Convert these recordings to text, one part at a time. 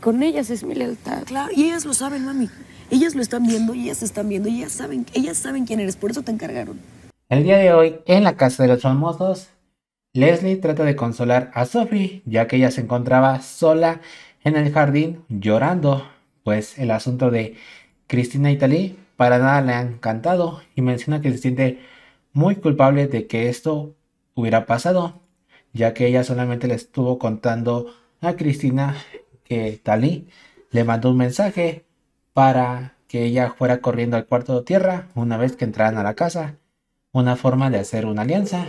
con ellas es mi lealtad. Claro, y ellas lo saben, mami. Ellas lo están viendo, ellas están viendo, ellas saben, ellas saben quién eres, por eso te encargaron. El día de hoy, en la casa de los famosos, Leslie trata de consolar a Sophie, ya que ella se encontraba sola en el jardín llorando, pues el asunto de Cristina y Talí... para nada le han encantado y menciona que se siente muy culpable de que esto hubiera pasado, ya que ella solamente le estuvo contando a Cristina que Talí le mandó un mensaje para que ella fuera corriendo al cuarto de tierra una vez que entraran a la casa, una forma de hacer una alianza,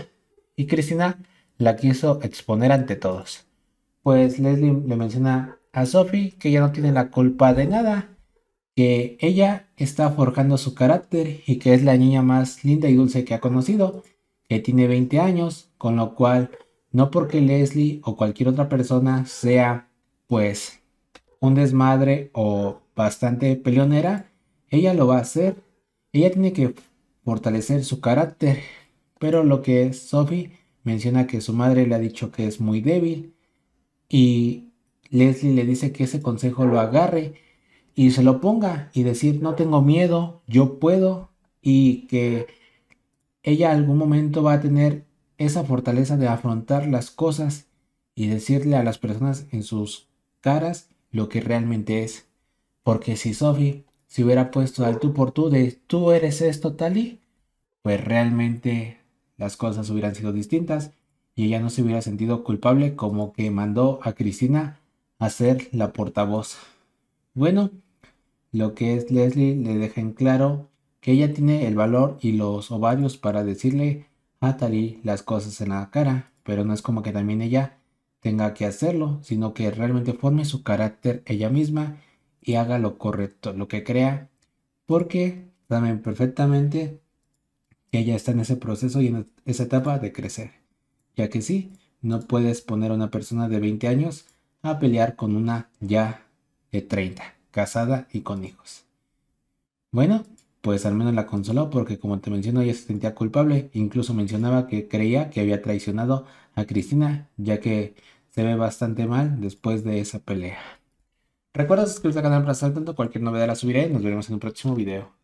y Cristina la quiso exponer ante todos. Pues Leslie le menciona a Sophie que ella no tiene la culpa de nada, que ella está forjando su carácter y que es la niña más linda y dulce que ha conocido, que tiene 20 años, con lo cual no porque Leslie o cualquier otra persona sea pues un desmadre o bastante peleonera, ella lo va a hacer. Ella tiene que fortalecer su carácter, pero lo que es Sophie menciona que su madre le ha dicho que es muy débil y Leslie le dice que ese consejo lo agarre y se lo ponga y decir no tengo miedo, yo puedo y que ella algún momento va a tener esa fortaleza de afrontar las cosas y decirle a las personas en sus caras lo que realmente es. Porque si Sophie se hubiera puesto al tú por tú de tú eres esto Tali pues realmente las cosas hubieran sido distintas y ella no se hubiera sentido culpable como que mandó a Cristina a ser la portavoz. Bueno, lo que es Leslie le deja en claro que ella tiene el valor y los ovarios para decirle a Tali las cosas en la cara, pero no es como que también ella tenga que hacerlo, sino que realmente forme su carácter ella misma y haga lo correcto, lo que crea, porque saben perfectamente que ella está en ese proceso y en esa etapa de crecer, ya que sí, no puedes poner a una persona de 20 años a pelear con una ya de 30, casada y con hijos. Bueno, pues al menos la consoló porque como te menciono ella se sentía culpable, incluso mencionaba que creía que había traicionado a Cristina, ya que se ve bastante mal después de esa pelea. Recuerda suscribirte al canal para estar tanto, cualquier novedad la subiré, nos veremos en un próximo video.